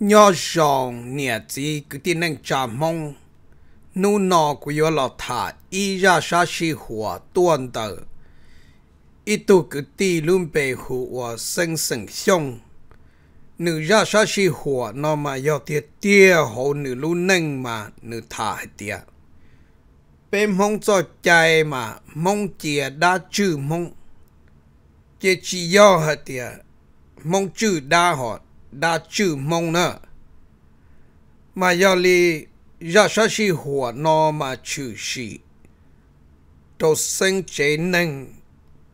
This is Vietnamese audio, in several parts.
nhỏ rộng nhẹ gì cứ tin năng trả mong nu nọ của yo lọ thả y ra sa si hùa tuôn tờ y tu cứ ti luôn bề hùa sinh sinh xong nữ ra sa si hùa nó mà yo tiệt tia hồ nữ luôn năng mà nữ thả tiệt bê mong cho chạy mà mong chia đã chữ mong chỉ chỉ yo hả tiệt mong chữ đa họ đã chữ mong nè mà giờ li giờ sao chỉ hùa nó mà chữ si đồ sinh chế năng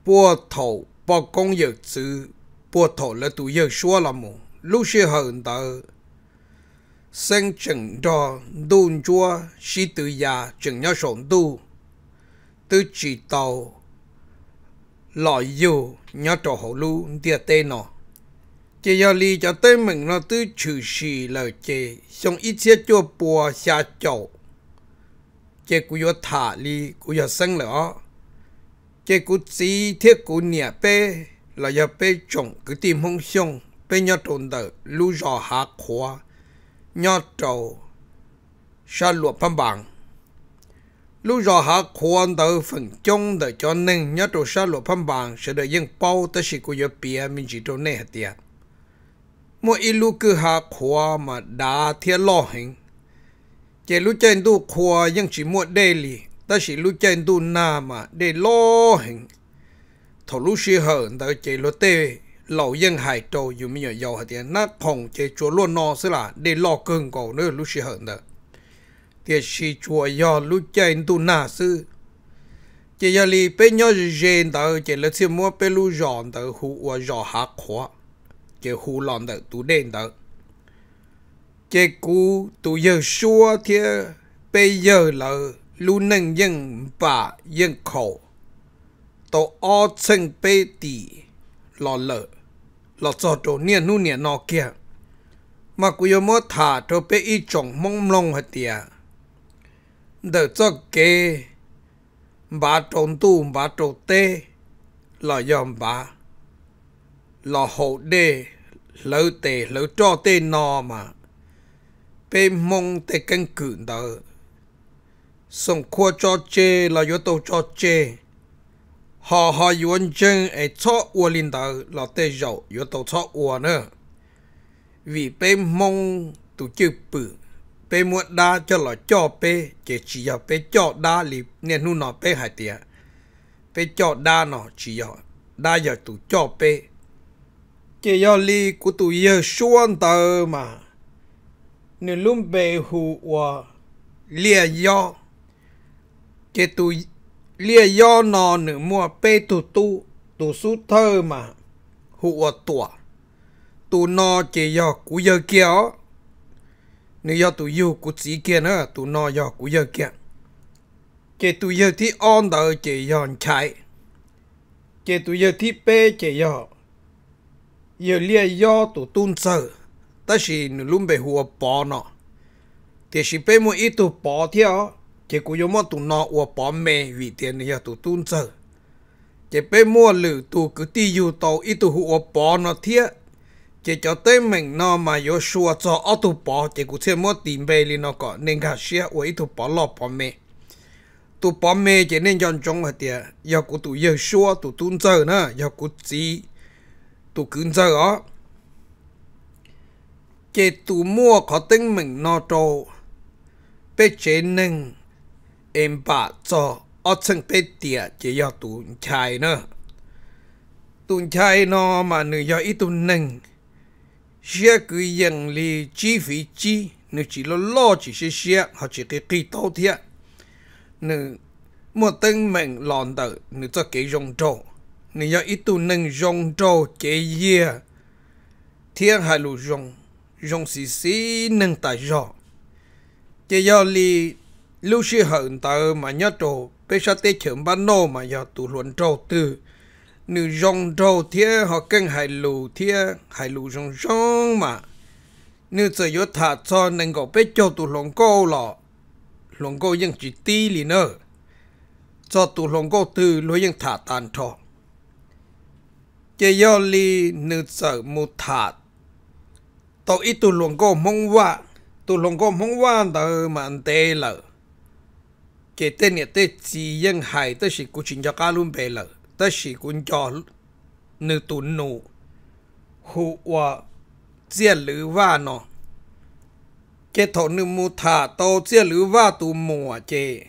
bùa thổ bùa công dược chữ bùa thổ là tụ dược xua là mù lúc xưa hơn tờ sinh chừng đó đun chua si tự già chừng nhau sổn tu tư chỉ tàu lọ dù nhau trò hậu lưu tia tê nọ chỉ có lý cho tới mình nó tư chủ sĩ là chỉ xong ít sẽ cho bùa xa chỗ chỉ cũng có thả lý cũng có sinh lỡ chỉ cũng chỉ thiết cũng nhẹ bê là do bê trồng cứ tìm không xong bê nhau trộn đỡ lưu rõ hạ khóa nhau trầu xa lụa phân bằng lúc giờ hạ khoan tới phần chung để cho nên nhớ đồ xa lụa phân bằng sẽ được dân bao tới sự của giờ bia mình chỉ đồ này hết tiệt มื่อิลูคือหาขวามาดาเทียล่อเหิงเจลู้เจนดูขวายังฉิมวดเดลีแต่ฉิลู้เจนดูนามาเดล่อเหิงทอรู้ชิเหินแต่เจลูเตเรายังหายโตอยู่ไม่หยุดยาวเดียนักพงเจจัวล้วนนอสละเดล่อเกินก่อนเนื้อรู้ชิเหินเดตียชีจัวยอลูจเจนดูนาซือเจียลีเป็นยอดเจนเด้อเจล้เซียมัวเป็นลูกยอนเด้อหัวจอหักขวา chế hù lòn đỡ tụ đen đỡ chế cú tụ giờ xua thì bây giờ là lu nâng dân bà dân khẩu tổ o chân bê tì lò lợ lò cho đồ niên nu niên nọ kia mà cú yếu mơ thả cho bê y chồng mong mong hả tìa đỡ cho kê bà trộn tu bà trộn tê lò yom bà lò hậu đê lỡ tệ lỡ cho tê nò mà bê mong tê cân cử đó sông khua cho chê là yếu tố cho chê họ họ yuan chân ấy cho ua linh đỡ là tê dầu yếu tố cho ua nữa vì bê mong tụ chư bự bê muộn đa cho là cho bê chỉ chỉ là bê cho đa lì nên nu nó bê hai tiệt bê cho đa nó chỉ là đa giờ tụ cho bê จยอลีกุตุเยชวนเตอมาเนลุมเบหูวเลียยอเจตุเลียยอนอนหนือมัวเปตุตุตุสุเธอมาหูวตัวตุนอเจยอกุเยเกียวนยอตุยูกุสีเกียนะตุนอยอกุเยเกียเจตุเยที่อ่อนเตอเจยอนใช้เจตุเยที่เป้เจยอ yêu lia yo tụ tun sợ ta chỉ luôn bị hùa bỏ nó thì chỉ bé mua ít tụ bỏ theo chỉ cũng giống tụ nọ hùa bỏ mẹ vì tiền này tụ tun sợ chỉ pe mua lử tụ cứ ti dù tàu ít tụ hùa bỏ nó thiệt chỉ cho tới mình nó mà yo xua cho ở tụ bỏ chỉ cũng xem mua tiền về liền nó có nên cả xe hùa ít tụ bỏ lọ bỏ mẹ tụ bỏ mẹ chỉ nên chọn trong hạt tiệt giờ cũng tụ giờ xua tụ tun sợ na, giờ cũng chỉ tụ cứng giờ gõ chế tụ mua có tính mình nó trâu bê chế nâng em bà cho ở chân bê tìa chế do tụ chai nữa tụ chai nó mà nữ do ít tụ nâng xe cứ dần lì chi phí chi nữ chỉ lo lo chỉ xe xe họ chỉ cái kỳ tố thiệt nữ một tính mình lòn tử nữ cho cái rong trâu nên ít tu nâng rong trâu chế dìa thiên hạ lũ rong rong xì xì nâng tài rõ chế do li lưu sư hận tờ mà nhớ trâu bây giờ tế trưởng ban nô mà do tụ luận trâu từ nữ trâu thiên họ cân hải lũ thiên hải lũ rong rong mà nữ giờ yếu thả cho nên gọi bây cho tụ luận câu lọ luận câu ยัง chỉ tí lì nữa cho tụ luận câu từ lối ยัง thả tàn trò chế yo li nữ sở mù thạt tổ ít tu luồng cô mong hoa tu luồng cô mong hoa tờ mà anh tê lợ chế tên nhà tê chỉ dân hài tớ sĩ của chính cho cá luôn bề lợ tớ sĩ của cho nữ tu nụ hụ hoa chia lử va nọ, chế thổ nữ mù thả tô chia lử va tu mùa chế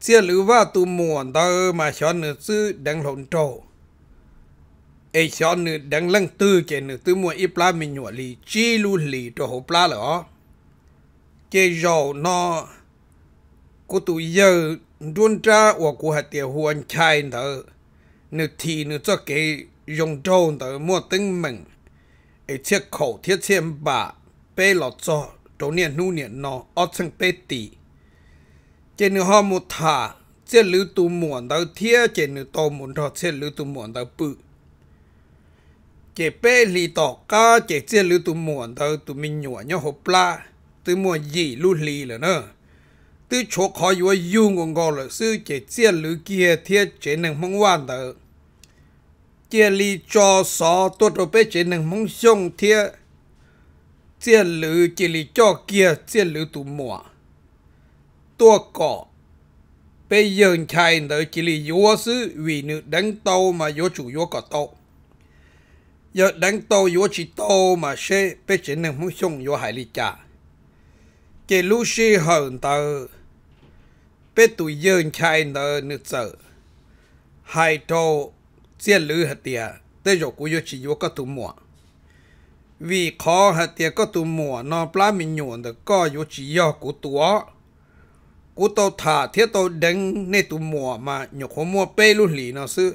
chia lử va tu mùa tờ mà cho nữ sư đang lộn trộn ai cho nữ đang lăng tư chế nữ mua ít pla mình nhụa lì chi lu cho hồ pla lỡ chế giàu nó cô tụ giờ đun ra của cô hạt tiền huan chai thở nữ thì nữ cho cái dùng trâu thở mua tinh mình ai chiếc khẩu thiết xem bà bê lọt cho trâu niên nu niên nó ở chân bê tì chế nữ họ một thả chế lữ tụ muộn thở thiết chế nữ tô muốn thọ chế lữ tụ muộn thở bự chế bé lì tỏ cá chế chế lư tụ muộn tao tụ mình nhỏ nhau hộp la tụ muộn gì lú lì là nơ tụ chỗ khó yu yu ngon ngon là sư chế chế lư kia thiết chế năng mong hoàn tao chế lì cho sọ tốt rồi bé chế năng mong xong thiết chế lư chế lì cho kia chế lư tụ muộn tua cỏ bé giờ chạy nữa chỉ là yếu sư vì nữ đánh tàu mà yếu chủ yếu cả tàu giờ đánh to yo chỉ to mà sẽ bé chỉ nên muốn xung yo hải lý trả chỉ lúc xe hơn tờ bé tuổi dơn chai nợ nữ sợ hai tô xe lữ hạt tiệt tới rồi cũng yo chỉ yo có tụ mua vì khó hạt tiệt có tụ mua nó plá mình nhuận được có yo chỉ yo của tụa của tàu thả thiết tàu đánh nên tụ mua mà nhục hồ mua bê luôn lì nó xưa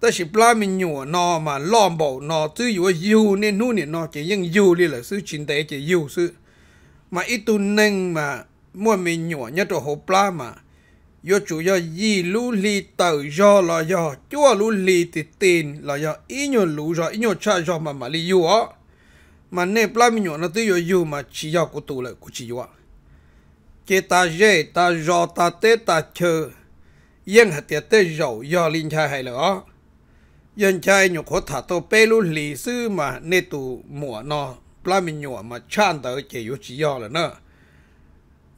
ta chỉ bla mình nhổ à, nó mà lo bộ nó tư dụ yêu nên nu nên nó chỉ những yêu đi là sự chính tế chỉ yêu sự mà ít tu nâng mà mua mình nhổ à, nhất là hộp bla mà yo chủ yo yi lu li tờ do là do chúa lu li thì tiền là do ý nhủ lu do ý nhủ cha do mà mà li yêu á mà nè bla mình nhổ nó tư dụ yêu mà chỉ do của tụ lại của chỉ yêu chế ta dễ ta do ta tê ta chờ yên hạt tiệt tê dầu do linh cha hay là ยันใจหนูขอถาตัวเปรุหลีซื้อมาในตูหมวนอปลามิหนวมาชานเตอเจยุจิยอเลยเนอะ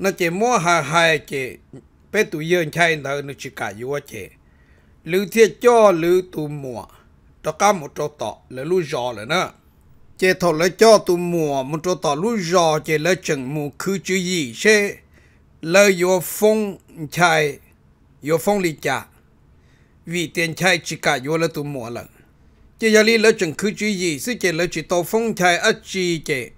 นั่นเจมัวหาหายเจเปตูยันใจเตอนึชิกาย่วเจ หรือเทียจ้อหรือตูหมวตะก้ามุตโตต่อหรือลู่จอเลยเนอะเจถอดเลยจ้อตูหมัวมุตโตต่อลู่จอเจเลยจังมูคือจุยเชเลยโยฟงชายโยฟงลิจ่า vì tiền chạy chỉ cả vô là tụ mỏ lần chỉ giờ đi lỡ chừng cứ chú gì sư chế lỡ chỉ tàu phong chai ở chi chế,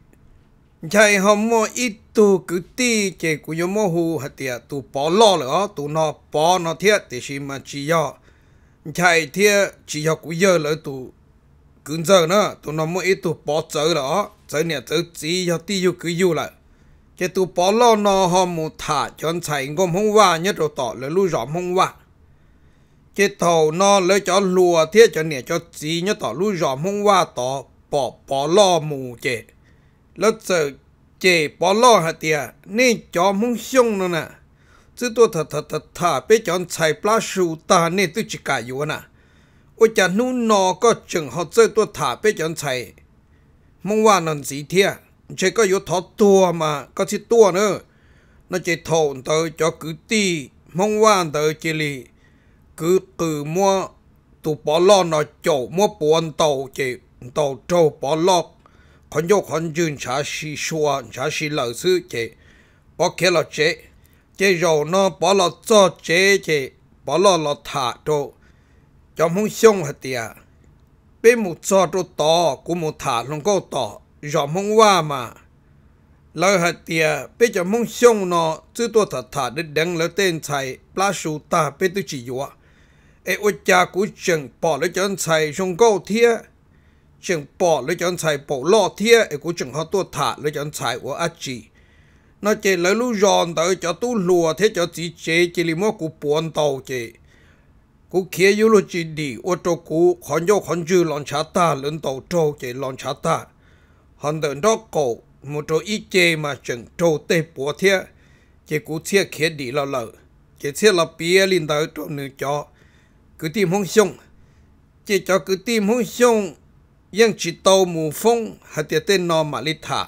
chạy họ mua ít tu cứ ti chế của nhóm mua hù hạt tiệt tụ bỏ lo lỡ tụ nó bỏ nó thiệt thì xí mà chỉ do chai thiệt chỉ do của giờ lỡ tụ cứng giờ nữa tụ nó mua ít tụ bỏ giờ lỡ giờ nè giờ chỉ do ti yêu cứ yêu lại chỉ tụ bỏ lo nó họ mua thả cho chạy ngon hông qua nhất rồi tỏ lỡ lưu rõ không qua จิตเท่านอนเลยจะลัวเทียจะเนี่ยจะสีเนี่ยต่อรู้ยอมห้องว่าต่อปอบปอล่อหมูเจ แล้วเจอเจปอล่อฮะเตีย นี่จอมห้องช่องนั่นน่ะซื้อตัวถัดถัดถัดถ้าไปจอนใส่ปลาชูตาเนี่ยตุจิกาอยู่น่ะว่าจะนู่นนอก็จึงเขาเจอตัวถ้าไปจอนใส่ห้องว่านอนสีเทียเจก็ยกทอตัวมาก็ที่ตัวเนอะนั่นเจเท่านั้นเจก็ตีมองว่านเจลีคือคือมัวตุปอลอนอจโจมัวปวนเตาเจเตาโจปอลอกคนโยคนจืนชาชีชัวชาชีเหล่าซื้อเจปอเคลเจเจโยนอปอลอจอเจเจปอลอลอถาโตจอมหงส่งัตยาเป็นมุจอตตอกูมุถาลงก็ต่อจอมหงว่ามาเราหัตยาเป็นจอมหงส่งนอซื้อตัวถัดถาดดังแล้วเต้นใจปลาชูตาเป็นตุจิยัว ai ôi cha cú chừng bỏ lấy chân chạy xuống câu thiê chừng bỏ lấy chân chạy bỏ lo thiê ai cú chừng họ tua thả lấy chân chạy của ác chị nó chỉ lấy lũ giòn tới cho tu lùa thế cho chị chế chỉ lì mua cú buồn tàu chị cú kia yếu lô chị đi ô tô cú khẩn vô khẩn dư lòn chả ta lớn tàu trâu chị lòn chả ta hòn đợn đó cổ một chỗ ít chế mà chừng trâu tê bùa thiê chị cú chia kia đi lo lợ chị chia là bia lên tới chỗ nữ chó cứ tìm hong xong chỉ cho cứ tìm hong xong nhưng chỉ tàu mù phong hạt tiệt tên nó mà lít thả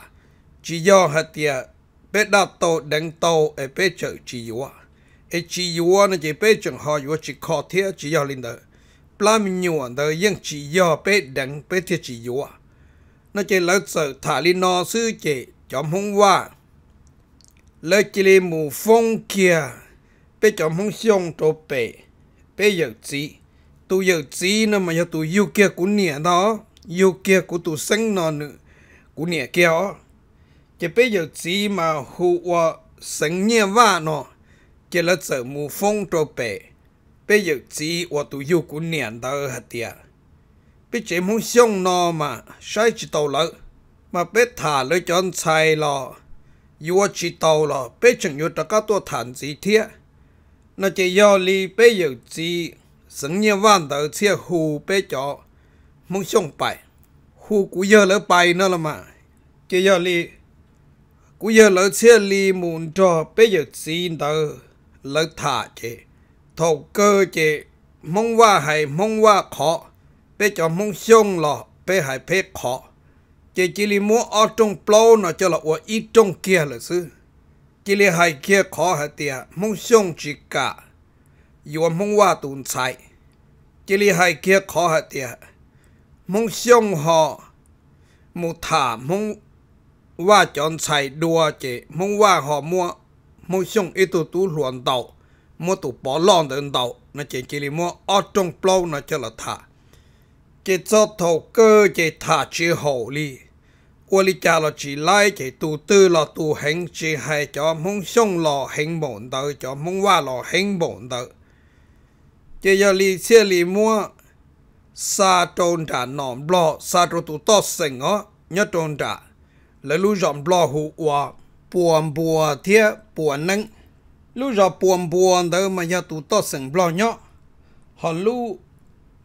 chỉ do hạt tiệt bé đa tàu đánh tàu ở bé chợ chỉ yếu ở chỉ yếu nó chỉ bé chẳng họ yếu chỉ khó thiết chỉ do linh đời plan mình nhiều anh đời nhưng à, chỉ do bé đánh bé thiết chỉ yếu nó chỉ lỡ sợ thả linh nó sư chỉ cho hong qua lỡ chỉ lên mù phong kia bé cho hong xong trộn bể bây giờ chỉ tôi giờ chỉ nó mà giờ tôi yêu kia của nè đó yêu kia của tôi sinh nó nữa của nè kia đó chỉ bây giờ chỉ mà hù wa sinh nhẹ vã nó chỉ là sợ mù phong trò bể bây giờ chỉ wa tôi yêu của nè đó hả tiệt bây giờ muốn xong nó mà sai chỉ tàu lỡ mà bây thả lấy cho anh sai lo yêu chỉ tàu lo bây chẳng yêu tất cả tôi thản gì thiệt nó chỉ do li bé giờ chỉ sẵn nhiên van tới xe hù bé chó mong xong bài hù cú giờ lỡ bài nó là mà chỉ do li cú giờ lỡ xe li muốn cho bé giờ chỉ tới lỡ thả chị thầu cơ chị mong qua hay mong qua khó bé chó mong xong lọ bé hay bé khó chị chỉ li mua ở trong plau nó cho là ở ít trong kia là xứ กิเลหายเคียขอหเตียมุ่งช่งจิกะยวนมุ่งว่าตูนใช้กิเลหายเคียขอหเตียมุ่งช่งหอมุถามุ่งว่าจอนใช้ดัวเจมุ่งว่าหอมัวมุ่งช่งอีตูตูหลวนเต่ามัวตูปอล่องเดินเต่านะเจกิเลมัวออจงปลาวนะเจละถาเจจอดทอเกอเจถาเจหอลี我哋家落住來就都都落都行，只係就蒙上落行門道，就蒙話落行門道。就有你些你摸沙 tôn trả nòng blo sa tôn tụ to sình ó nhất trả lấy lưu dọn blo hụ hòa buồn bùa thiết buồn nâng lưu dọn buồn buồn tới mà nhà tụ to sình blo nhó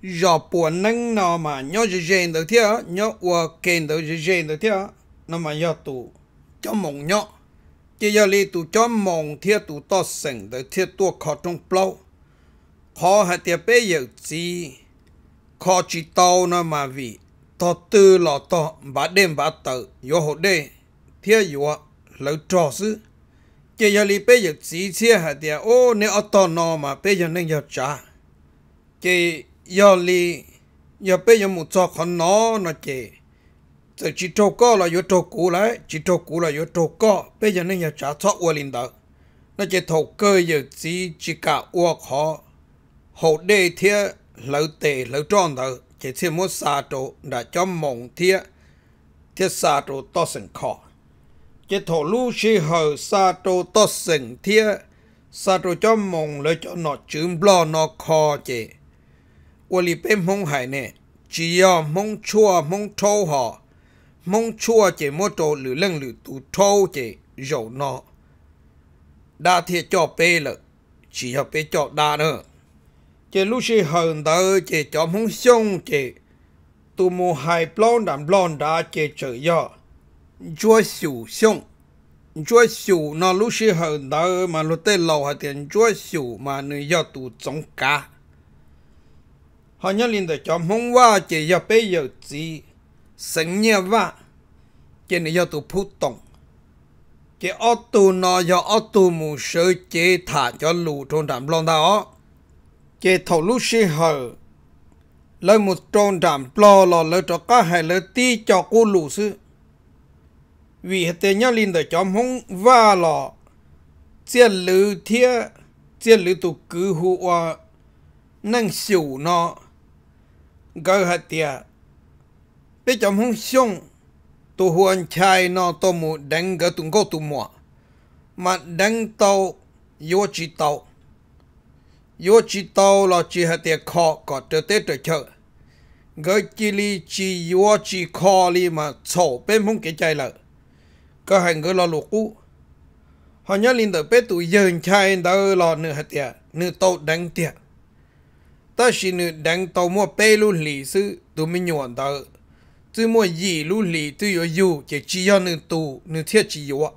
giờ buồn nâng nó mà nhớ gì gì được thế nhớ qua kèn được gì gì được thế nó mà giờ tụ cho mộng nhớ chỉ giờ li tụ cho mộng thế tụ to sừng được thế tụ khó trong plau khó hạt tiệp bây giờ gì khó chỉ tàu nó mà vì to tư lọ to bả đêm bả tờ vô hồ đê thế vô lỡ trò sư chỉ giờ li bây giờ gì thế hạt tiệp ô nếu ở to nó mà bây giờ nên giờ trả chỉ giờ li giờ bây giờ một cho con nó nó chê từ chỉ trâu có là yếu trâu cũ lại chỉ trâu cũ là yếu trâu có bây giờ nên giờ trả cho qua linh đó, nó chỉ thầu cơ giờ chỉ chỉ cả qua khó hậu đề thiê lâu tệ lâu tròn đó chỉ thêm một xa trâu đã cho mộng thiê thiê xa trâu to sừng khó chỉ thầu lưu sĩ hờ xa trâu to sừng thiê xa trâu cho mộng lấy cho nó chữ lo nó khó chê 我里边蒙海呢，只要蒙错蒙错哈，蒙错这么多流浪流都错这肉呢，đã thiệt cho bé lợ, chỉ cho bé cho đa nữa. Chỉ lúc xì hờn tớ chỉ cho mong xong chỉ tụ mù hai blon đàn blon đã chỉ chở Chúa xỉu xong. Chúa xỉu nó lúc sinh hơn tớ mà lúc tê lâu hà tiền chúa xỉu mà nữ cho tụ chống cá họ nhớ linh đời cho mong wa chỉ cho bây giờ chỉ sinh nhật wa chỉ này giờ tụ phụ tổng chỉ ô tụ nó giờ ô tụ mù sơ chỉ thả cho lù trong đám lon đó chỉ thầu lú sĩ hờ lấy một trong đám lo lo lấy cho cá hay lấy tí cho cô lù sư vì hết thế nhớ linh đời cho mong wa lo chỉ lư thiết chỉ lư tụ cứ hùa năng xỉu nó gấu hạt tiệt bây giờ hung sung tu huan chai nó to mu đánh gấu tung gấu tung mua mà đánh tàu yếu chỉ tàu yếu chỉ tàu là chỉ hạt tiệt khó có trở tết trở chợ gấu chỉ li chỉ yếu chỉ khó li mà sổ bên hung cái chai lợ gấu hành gấu lo lụa cũ họ nhớ linh tử bé tụi dần chai đó là nửa hạt tiệt nửa tàu đánh tiệt ta chỉ nữ đánh tàu mua bê lưu lì sư tụi mình nhuận tờ chứ mua gì lưu lì tụi yếu yếu chỉ chỉ yếu nữ tù nữ thiết chỉ yếu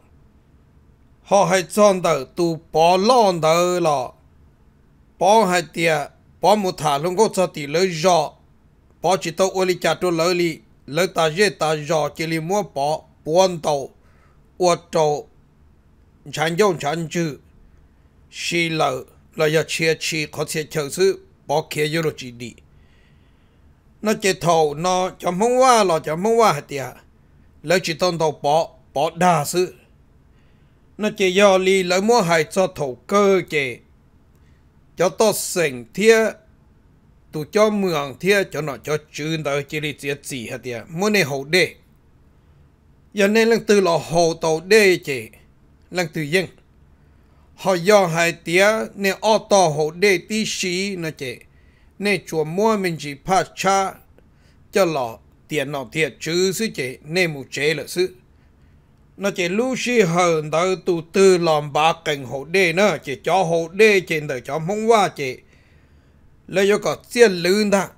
họ hay chọn tờ tụ bỏ lon tờ lọ bỏ hay tiệt bỏ một thả luôn có cho tỷ lỡ rõ bỏ chỉ tàu ô lì chả tụ lỡ lì lỡ ta dễ ta rõ chỉ lì mua bỏ buôn tàu ô tàu chẳng dông chẳng chữ xì lỡ là giờ chia chi có thể chờ sự bỏ kia vô rồi chỉ đi nó chỉ thầu nó cho mong qua là cho mong qua hết tiệt lấy chỉ tôn thầu bỏ bỏ đa sự nó chỉ do li lấy mua hai cho thầu cơ chế cho to sỉnh thia tụ cho mường thia cho nó cho chื่n tới chỉ đi chết chỉ hết tiệt muốn này hậu đệ giờ này lần từ là hậu tàu đệ chế lần từ dân họ do hai tía nên ô tô hộ đê tí xí nè chè nên chùa mua mình chỉ phát cha cho lọ tiền nọ thiệt chứ sư chè nên mù chế là sư nó chỉ lưu xí hờn tới tụ tư làm ba cảnh hộ đê nữa chỉ cho hộ đê trên đời cho mong qua chỉ lấy cho có tiền lư nha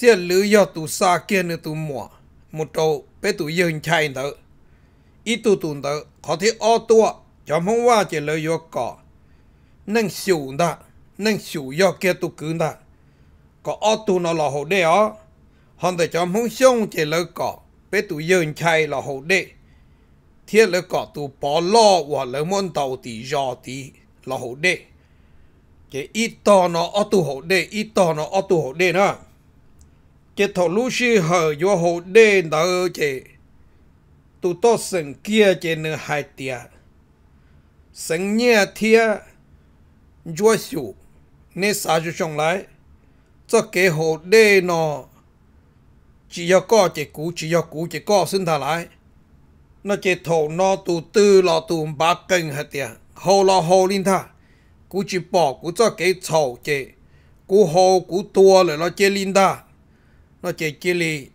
tiền lư do tụ xa kia nữa tụ mỏ một đầu bé tụ dừng chạy tới ít tụ tụ tới có thể ô tua cho mong wa chỉ lời yo có nâng xỉu đã nâng xỉu yo kia tu cứ đã có ô tu nó là hồ đê ó hòn để cho mong xong chỉ lời có bé tu yên chay là hồ đê thiết lời có tu bỏ lo và lời môn tàu tí do tí là hồ đê chỉ ít to nó ô tu hồ đê ít to nó ô tu hồ đê nữa chỉ thổ lũ sư hờ yo hồ đê đó chỉ tu tốt sừng kia chỉ nửa hai tiếng nhẹ thia jua su ne sa chú chong lại, cho kế hồ đê nó chỉ do có chỉ cũ chỉ do cũ chỉ có xin thà lại nó chỉ thổ nó tù tư lo tù ba kênh hết tiệt hồ lo hồ linh thà cũ chỉ bỏ cũ cho kế thổ chỉ cũ hồ cũ tua rồi nó chỉ linh thà nó chỉ chỉ lì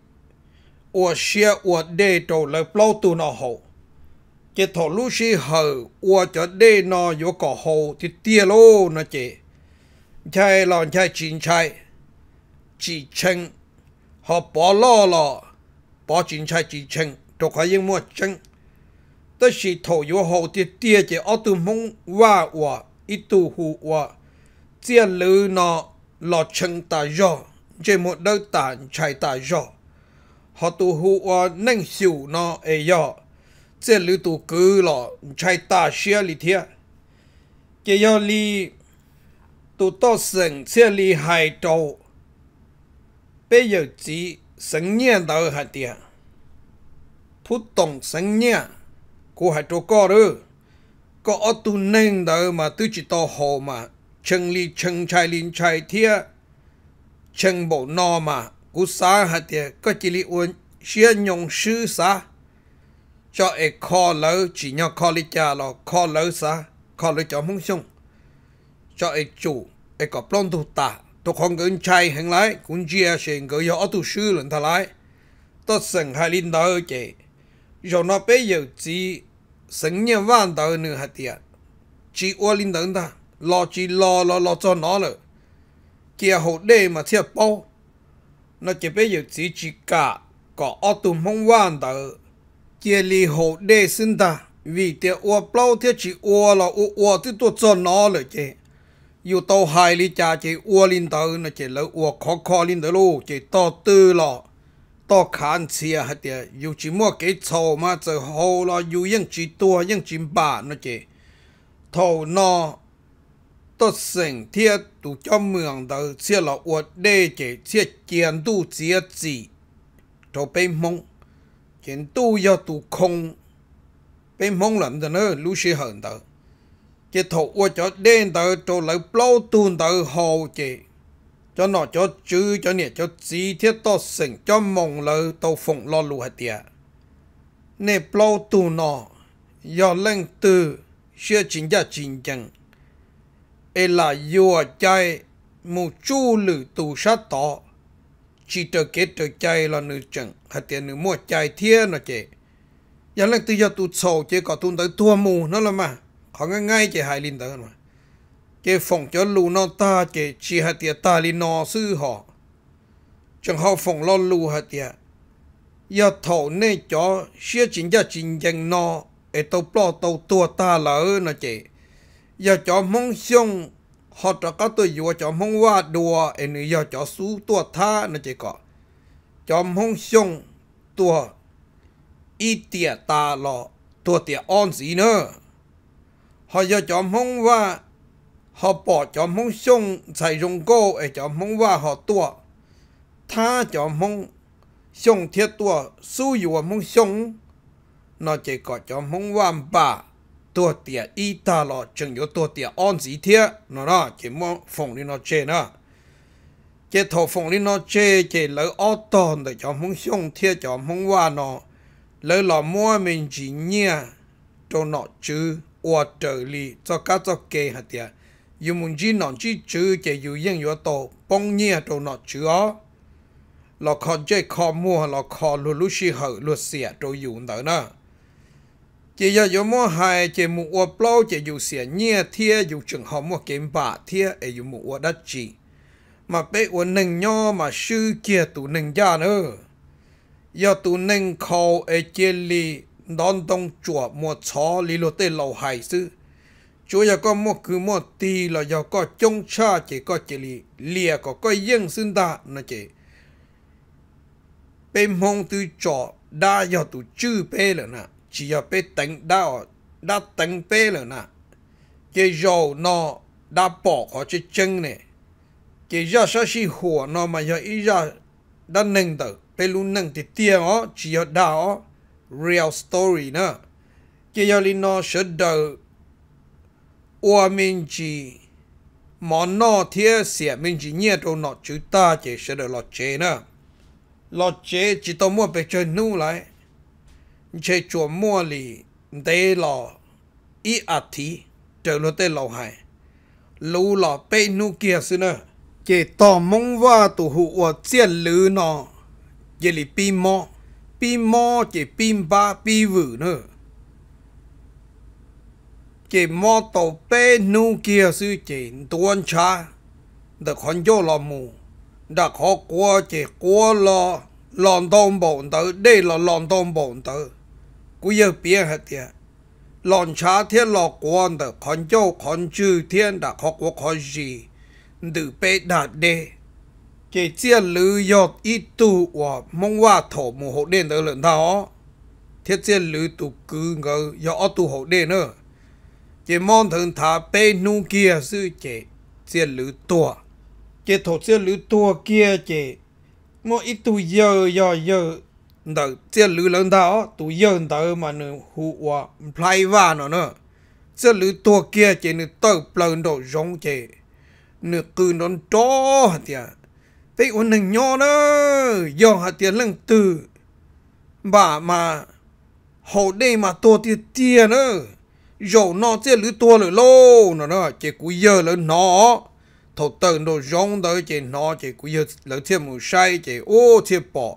ủa xe ủa đê trầu lại lâu tù nó hồ chế thọ lũ sĩ hở ua cho đê nò vô cỏ hồ thì tia lô nó chế chạy lòn chạy chín chai, chỉ chênh họ bỏ lo lo bỏ chín chai chỉ chênh đồ khá yên mua chênh tất sĩ thọ vô hồ thì tia chế ở từ mông hoa ua ít tu hù ua tia lư nò lo chênh ta do chế một đôi tàn chạy ta do họ tu hù ua nâng xỉu nò ấy do 这里都够了，才大学里天，这要你都到省这里还到，别有几生年到还的，普通生年，过还多高了，个二都能到嘛，都知道好嘛，城里城菜林菜天，城堡那嘛，古啥还的，个这里问先用书啥？cho e kho lỡ chỉ nhau kho lý cha lo kho lỡ sa kho lỡ cho mong sung cho e chủ e có plon tu ta tôi không gần chai hàng lái cũng chia sẻ gửi cho tu sư lần thay lái tôi sẵn hai linh đó chế, rồi nó bây giờ chỉ sẵn nhà vạn đó nữa hạt tiền chỉ qua linh đó ta lo chỉ lo lo lo cho nó rồi kia hậu đề mà thiệt bao nó chỉ bây giờ chỉ chỉ cả có ô tô mong vạn đó chia li hồ đê sinh ta vì tiệt ua plau thiết chỉ ua là ua ua tức tôi cho nó rồi chị yêu tàu hai li cha chỉ ua linh tàu nó chị lỡ ua khó khó linh tử luôn chị to tư là to khán xia hết tiệt yêu chỉ mua cái sầu mà giờ hồ là yêu yên chỉ tua yên chỉ bà nó chỉ thầu nó tôi sinh thiết tụ cho mường tử xia là ua đê chỉ xia kiến tu chỉ chỉ thầu bên mông chuyện tu do tu không bên mong lạnh thì nó lưu sĩ hận tờ chỉ thuộc qua cho đen tờ cho lại bao tuôn tờ hồ chị cho nó cho chữ cho nhẹ cho chi thiết to sinh cho mong lỡ tàu phong lo lù hạt tiệt nè bao tu nó do lên từ xưa chính gia chính chẳng ê là vua chạy một chu lử tù sát tỏ chỉ trở kết trở chạy là nữ chẳng hạt tiền nữ mua chạy thiê nó chế, giờ lần tự giờ tụt sầu chế có tụt tới thua mù nó là mà khó ngay ngay chị hai linh tới mà chế phòng cho lù nó ta chế chỉ hạt tiền ta linh nó sư họ chẳng họ phòng lo lù hạt tiền giờ thầu nè cho xia chính gia chính dân nó ở tàu plo tàu tua ta lỡ nó chế, giờ cho mong xong ฮอตก็ตัวอยู่จอมห้องว่าดัวเอ็นยอจอสู้ตัวท่านะเจก็จอมห้องชงตัวอีเตียตาหลอตัวเตียอ่อนสีเนอฮอยจอมห้องว่าฮอปอจอมห้องชงใส่รงโกไอจอมห้องว่าฮอตัวท่าจอมห้องชงเทียตัวสู้อยู่ห้องชงนะเจก็จอมห้องว่าบป่าตัวเตียอีตาลอจึงอยู่ตัวเตียอ่อนสีเทียนอนะเจมองฟงนี่นอเจนะเจทอฟงนี่นอเจเจเลยออตอนแต่จอมหงชงเทียจอมหงว่านอเลยหล่อมัวมินจีเนี่ยตัวนอจื้ออวดเจอลีจอกาจอกเกหัดเตียอยู่มุนจีนอนจีจื้อเจอยู่ยังอยู่โตปงเนี่ยตัวนอจื้อลอคอเจคอมัวลอคอลุลุชิเหอลุเสียตัวอยู่เต๋อนะ chỉ giờ yo mua hai chỉ mua uo plau chỉ yo xia nhia thia yo chừng họ mua kiếm bả thia e yo mua uo đất chỉ mà bé uo nâng nho mà sư kia tụ nâng già nữa giờ tụ nâng khâu e chỉ li đón đông chùa mua chó li lô tê lâu hài sư chúa giờ có mua cứ mua tì là giờ có trông cha chỉ có chỉ li lìa có có yên sinh đa nó chỉ bên mong từ chỗ đa giờ tụ chư bé là nè chỉ là bị tỉnh đau đã tỉnh bể rồi nè cái dầu nó đã bỏ khỏi cái chân nè, cái giờ sao xí hồ nó mà giờ ý giờ đã nâng được bê luôn nâng thì tiền ó chỉ là đau real story nè, cái giờ linh nó sẽ đợi ua mình chỉ mà nó thiệt xỉa mình chỉ nhớ đâu nó chữ ta chỉ sẽ được lọt chế nè, lọt chế chỉ tao mua bề chơi nu lại chế chùa mua lì để lò ít ạt thí trở nó tê lò hải lù lò bê nu kia sư nơ chế tò mong và tù hụ ở chia lứ nọ chế lì pi mò pi mò chế pi ba pi vử nơ chế mò tàu bê nu kia sư chế tuôn cha được hòn vô lò mù đã khó qua chế qua lò lòn tông bổn tử đây là lòn tông bổn tử thiên thiên con con đã học gì 古有变黑的，乱查天老光的，看叫看住天的，学我看是，都被打的。cái chia lư yot ít tu và mong hoa thổ mù hộ đen tới lần đó thiết chia lư tu cứ ngờ do tu hộ đen nữa chế mong thần thả bê nu kia sư chế chia lư tua chế thổ chia lư tua kia chế mong ít tu giờ giờ giờ đó chỉ lưu lần đó tụ yên đó mà nó hù hoa play va tua kia chỉ nó tàu plần đồ rong chỉ nó cứ nó đó hả tiệt thế còn nó nhỏ nữa do hả tiệt lần từ bà mà hậu đây mà tua tiệt tiệt nữa rồi nó chỉ lưu tua lửa lô nữa chỉ cú giờ lửa nó thầu tàu đồ rong đó chỉ nó chỉ cú giờ lửa thiệt mù say chỉ ô thêm bỏ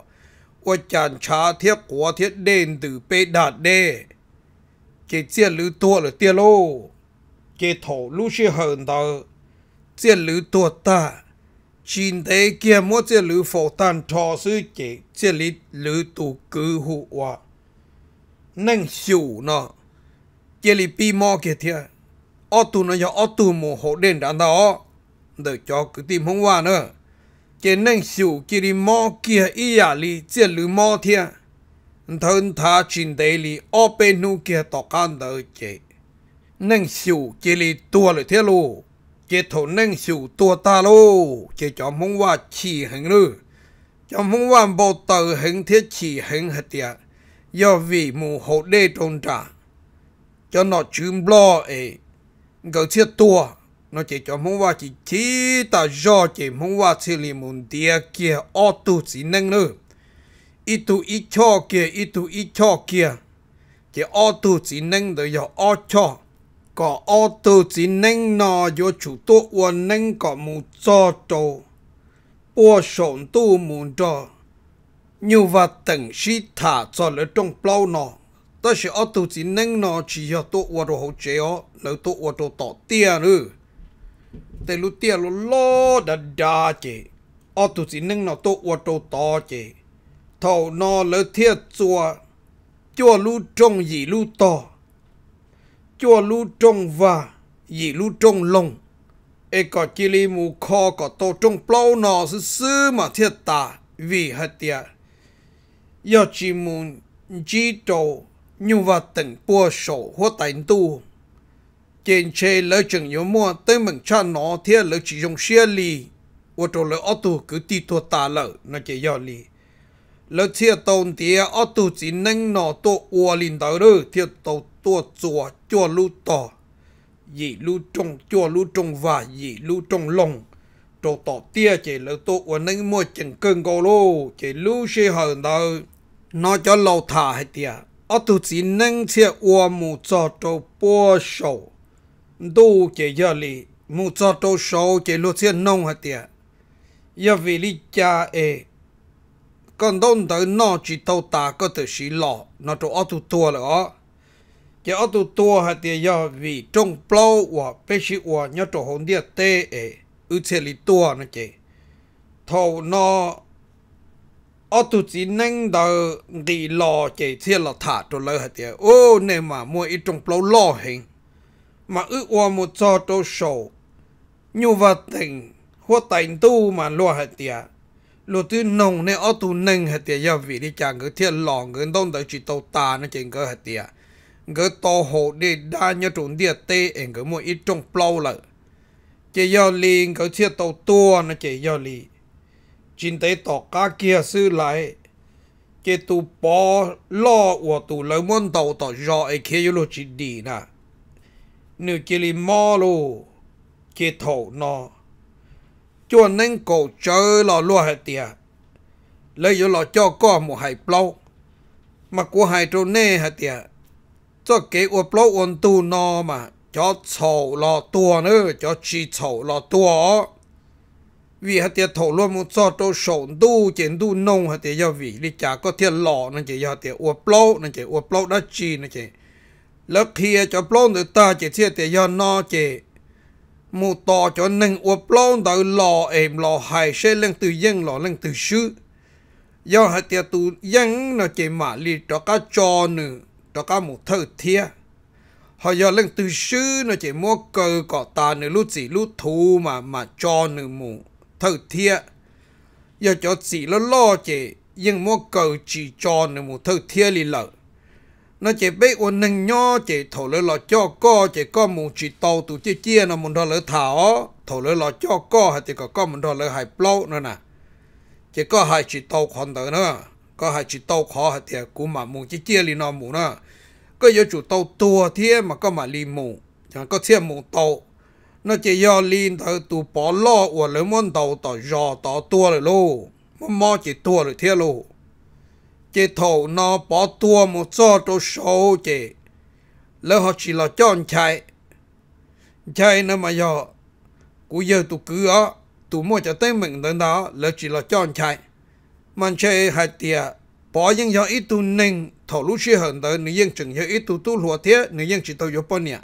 ว่าจานชาเทียกัวเทียเด่นตือเปดาดเดเจเจียหรือตัวหรือเตียโลเจโถลูเชเฮินเตอเจียหรือตัวตาชินเตเกียมัวเจียหรือโฟตันทอซื้อเจเจียลิหรือตูกือหัวนั่งชิวเนาะเจลิปีมอเกเทียออตูเนาะอย่าออตูโมโหเด่นดันตาอเดี๋ยวจอคือตีมหงว่าเนาะ cái nâng xíu cái đi mò kia ý à li chỉ lư mò thia thân thà chuyện đấy li ở bên nu kia tỏ can đời chế nâng xíu cái li tua lại thế lô cái thổ nâng xíu tua ta lô cái cho chỉ hình nữa cho mong ว่า bộ tờ hình thiết chỉ hình hạt tiệt do vì mù hộ đê trôn trả cho nó chìm lo ấy gỡ chết tua nó chỉ cho muốn qua chỉ chỉ ta do chỉ muốn qua xử lý muốn địa kia ô tu chỉ nâng nữa ít tu ít cho kia ít tu ít cho kia chỉ ô tu chỉ nâng được giờ ô cho có ô tu chỉ nâng nó giờ chủ tu uốn nâng có mu cho trâu bùa sổn tu muốn cho như và từng sĩ thả cho lỡ trong plau nó ta sẽ ô tu chỉ nâng nó chỉ cho tu uốn rồi hỗ trợ lỡ tu uốn rồi tỏ tiền nữa แต่ลูเตียลุโลดาดาเจออตุสินึงนอโตอวโตตอเจเท่านอเลเทียจัวจัวลูจงหยีลูตอจัวลูจงว่าหยีลูจงลงเอกอจิลีมูคอก็โตจงเปล่านอซื้อมาเทียตาวีหัเตียยอจิมูจีโตยูว่าตึงปัวโสหัวไตนตู้ trên chê lỡ chừng nhớ mua tới mừng cha nó thia lỡ chỉ dùng xe lì ô tô lỡ ô tô cứ ti thua ta lỡ nó chỉ do lì lỡ thia tồn thia ô tô chỉ nâng nó tô ua lìn tới rồi thia tàu tua chùa chùa lu to, dị lu trông chùa lu trông và dị lu trông lồng trâu tỏ tia chỉ lỡ tô ua nâng mua chừng cơn gò lô chỉ lu xe hờn tới nó cho lâu thả hết tia ô tô chỉ nâng thia ua mù cho trâu bua sầu đủ chế giờ lì mu cho tô số chế lô thiên nông hạt tiệt giờ vì lý cha ê e, còn đông tới nó chỉ tàu ta có thể xí lọ nó chỗ ở tu tua là ó chế ở tu tua hạt tiệt giờ vì trong plau và bê sĩ và nhớ chỗ hồn địa tê ê e, ưu chế lý tua nó chế thâu nọ ở tu chỉ nâng đầu đi lò chế thiên lọ thả chỗ lời hạt tiệt ô nên mà mua ít trong plau lò hình mà ư ua một cho tô sổ nhu vật tình hua tành tu mà lua hạt tìa lô tư nông nè ở tu nâng hạt tìa giờ vì đi chàng cứ thiên lỏng cứ đông tới chỉ tàu ta nó chừng cứ hạt tìa cứ to hộ đi đa nhớ trốn địa tê em cứ mua ít trong plau lợ chỉ giờ liền cứ thiên tàu tua nó chỉ giờ liền chính tế tỏ cá kia sư lại chỉ tu bỏ lo của tu lấy môn tàu tỏ rõ ấy kia yêu lô chỉ đi nè nữ kia li mò lù kia thổ nó cho nên cổ chơi lò lúa hết tiệt lấy vô lò cho có một hai plau mà của hai trâu nè hết tiệt cho kế uo plau uon tu nó mà cho sầu lò tua nữa cho chi sầu lò tua vì hết tiệt thổ luôn một cho trâu sầu tu chuyện tu nông hết tiệt do vì đi chả có thiệt lò nên chỉ do tiệt uo plau nên chỉ uo plau đã chi nên chỉ แล้วเทียจะปล้นหรือตาเจเทียเตียนนอเจมูต่อจนหนึ่งอวบปล้นต่อหล่อเอ็มหล่อหายเช่เรื่องตื่ยังหล่อเรื่องตื่ชื่อย่อหาเตียตูยังนอเจมาลีต่อก็จอหนึ่งต่อก็มูเธอเทียหอยเรื่องตื่ชื่อนอเจมัวเกอก่อตาหนึ่งลูกสีลูกทูมามาจอหนึ่งมูเธอเทียอย่าจอสีแล้วล่อเจยังมัวเกอจีจอหนึ่งมูเธอเทียลีเหล่า nó chỉ biết ôn nâng nho chỉ thổ lỡ lọ cho co chỉ có mù chỉ tàu tụ chia chia nó muốn đó lỡ thảo thổ lỡ lọ cho co hay chỉ có co muốn đó lỡ hải plau nữa nè chỉ có hải chỉ tàu còn đỡ nữa có hải chỉ tàu khó hay thì cũng mà mù chia chia li nó mù nữa có giờ chủ tàu tua thế mà có mà li mù chẳng có thiên mù tàu nó chỉ do li thở tụ bỏ lo của lỡ muốn tàu tỏ giò tỏ tua rồi lô mà mò chỉ tua rồi thế lô chế thầu nó bỏ tua một cho đồ sâu chế lỡ họ chỉ là chọn chạy chạy nó mà giờ cú giờ tụ cứ á tụ mua cho tên mình đến đó lỡ chỉ là chọn chạy mình chơi hai tia bỏ những giờ ít tụ nên thầu lúc xưa hơn tới nếu dân chừng giờ ít tụ tu lúa thế nếu dân chỉ tàu yếu bao nhiêu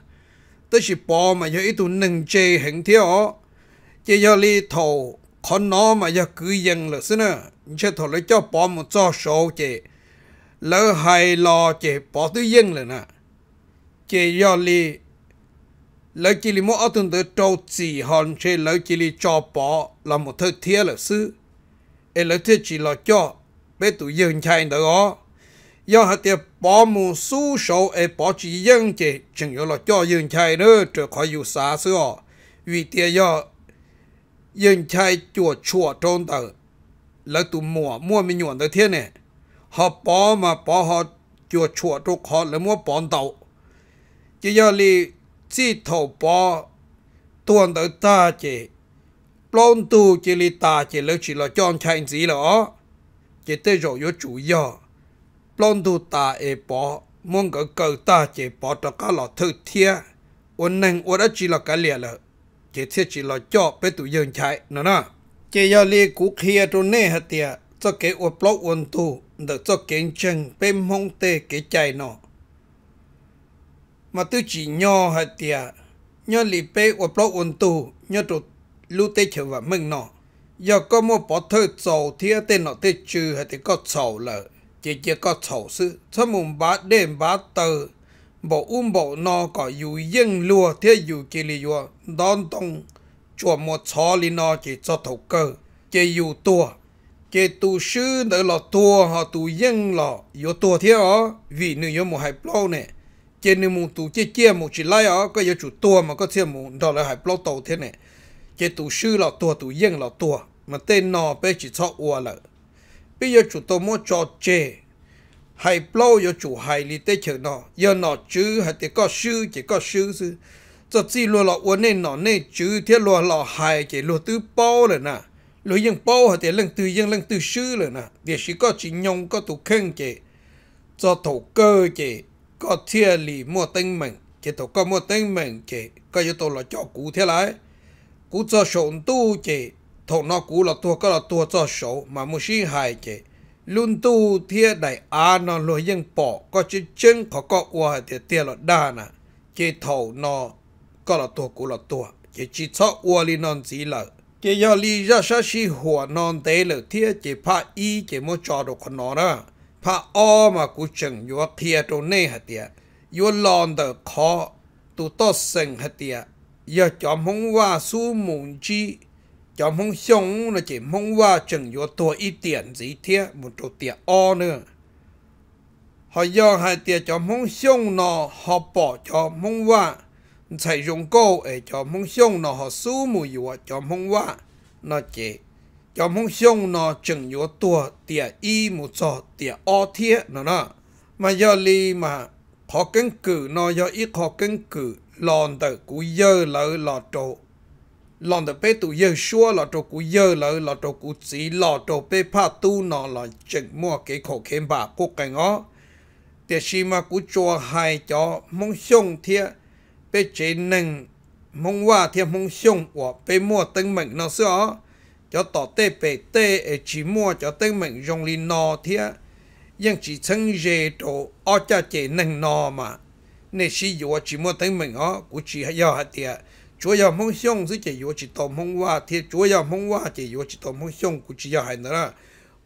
tới chỉ bỏ mà giờ ít tụ nên chơi hình thế ó chơi giờ đi thầu con nó mà giờ cứ dân là xin nữa chế thổ lấy cho bỏ một cho số chế lỡ hay lo chế bỏ tư dân là nè chế do li lỡ chỉ li mua ở tuần tới trâu chỉ hòn chế lỡ chỉ li cho bỏ là một thứ thiệt là sư em lỡ thiết chỉ lo cho bé tụi dân chạy đó do hạt tiệp bỏ một su số em bỏ chỉ dân chế chẳng yếu lo cho dân chạy nữa trở khỏi dù xa xưa vì tiền do dân chạy chùa chùa trôn tờ แล้วตุ่มมัวมัวมีหยวนแต่เทียนเนี่ยหอปอมาปอหอจัวชัวทุกหอแล้วมัวปอนเต่าจะยอลีจีเท่าปอตัวนเต่าตาเจปลอนตูเจลีตาเจแล้วจีเราจอนชายสีเหรอเจเตยอยู่จุยอปลอนตูตาเอปอมึงก็เกิดตาเจปอตะกาหลอดเธอเทียวันหนึ่งวันจีเรากะเลียเลยเจเทียจีเราจ่อไปตุยเยินใช้นะนะ chỉ do li cú kia tu nê hạt tiệt cho cái uất lót uẩn tu được cho kiến chân bên mong tê cái chạy nọ mà tôi chỉ nhỏ hạt tiệt nhỏ li bê uất lót uẩn tu nhỏ tu lu tê chờ và mừng nó giờ có mua bỏ thơ sầu thia tên nọ tê trừ hạt tiệt có sầu lợ chỉ chỉ có sầu sự cho mùng bá đêm bá tờ bộ um bộ nọ có dù dân lùa thia dù kỳ lì lùa đón tông chùa một chó lý nó chỉ cho thầu cơ chế dù tua chế tu sư đỡ lọ tua họ tu dân lọ yếu tua thế ó vì nữ yếu một hải plau nè chế nữ mù tu chế chia một chỉ lai ó có yếu chủ tua mà có chia mù đó là hải plau tàu thế nè chế tu sư lọ tua tu dân lọ tua mà tên nọ bây chỉ cho ua lợ bây giờ chủ tôi muốn cho chế hải plau yếu chủ hải lý tế chờ nọ giờ nọ chứ hải thì có sư chỉ có sư sư จะจีลัวหล่อวันนี้หนอนนี่จื้อเทียลัวหล่อหายเกลัวตื้อเป้าเลยนะลัวยังเป้าแต่เรื่องตื้อยังเรื่องตื้อชื่อเลยนะเดี๋ยวชิก็จีนงก็ตุกเข่งเกจะถูกเกอเกก็เทียลีมั่วเต็งเหม่งเกถูกก็มั่วเต็งเหม่งเกก็อยู่ตัวหล่อจอกูเทียไรกูจะสนตู้เกถูกนอกูหล่อตัวก็หล่อตัวจะสมามุชิหายเกลุนตู้เทียได้อานอนลัวยังปอก็จะเชิงเขาก็อวดเตียเตียหล่อด้านะเกถูกนอก็ละตัวกูละตัวจะจีชอบวัวลีนอนสีเลยจะยอลีจะชาชีหัวนอนเตเลยเทียจะพาอีจะมัวจอดคนนอนนะพาอ้อมากูจึงอยู่เทียตรงนี้ฮะเตียอยู่ลอนเดคอตัวโตเซิงฮะเตียอย่าจอมหงว่าสู้มุนจีจอมหงชงนะจีหงว่าจึงอยู่ตัวอีเตียนสีเทียมุนตัวเตียอ้อเนื้อ họ do hai tia cho mong xong nó họ bỏ cho mong vạ thầy dùng cô ở cho mong xong nó họ su mùi dùa cho mong hoa nó chế cho mong xong nó chừng dùa tua tìa y mù cho tìa o thiết nó nọ mà do li mà họ cân cử nó do ít họ cân cử lòn tờ cú dơ lỡ lò trộn lòn tờ bê tụ dơ xua lò trộn cú dơ lỡ lò trộn cú chỉ lò trộn bê pa tu nó lò chừng mua cái khổ khen bà cô cái ngó tìa xì mà cú cho hai cho mong xong thiết 被 chế nâng mong hoa thêm mong xung của bê mua tân mệnh nó xưa cho tỏ tê bê tê chỉ mua cho tân mệnh rong lì nò thia nhưng chỉ chân dê đồ ở cha chế nâng nò mà nè sĩ dụ chỉ mua tân mệnh ó của chỉ hay do tiệt chúa dò mong xung dưới chỉ tỏ mong hoa thì chúa dò mong hoa chỉ tỏ mong xung của chỉ do hạt nữa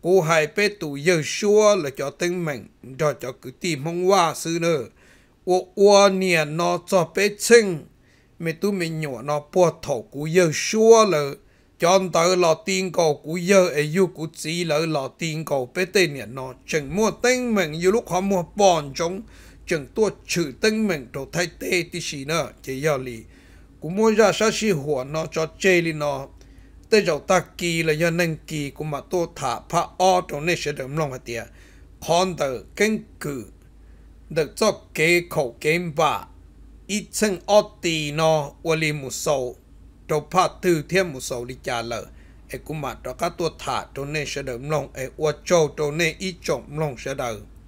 cô hai bê tụ giờ xua là cho tân mệnh cho cho cứ tìm mong hoa sư nữa 我我年那做被称，咪都咪鸟那波头古有说了，讲到老天狗古有哎有古只了老天狗被对年那整么登门有 lúc e họ mua bọn chúng chẳng tua trừ tân mình đồ thay tê tí xì nữa chỉ do lì cũng mua ra sát xì hùa nó cho chê lì nó tê dầu ta kỳ là do nâng kỳ cũng mà tôi thả phá o trong này sẽ lòng hả con tờ kênh cử 得做给口给吧，一称奥地呢，我哩木收，都怕头天木收哩家了。哎，姑妈，这个多塔都那些的弄，哎，我做都那一种弄些的。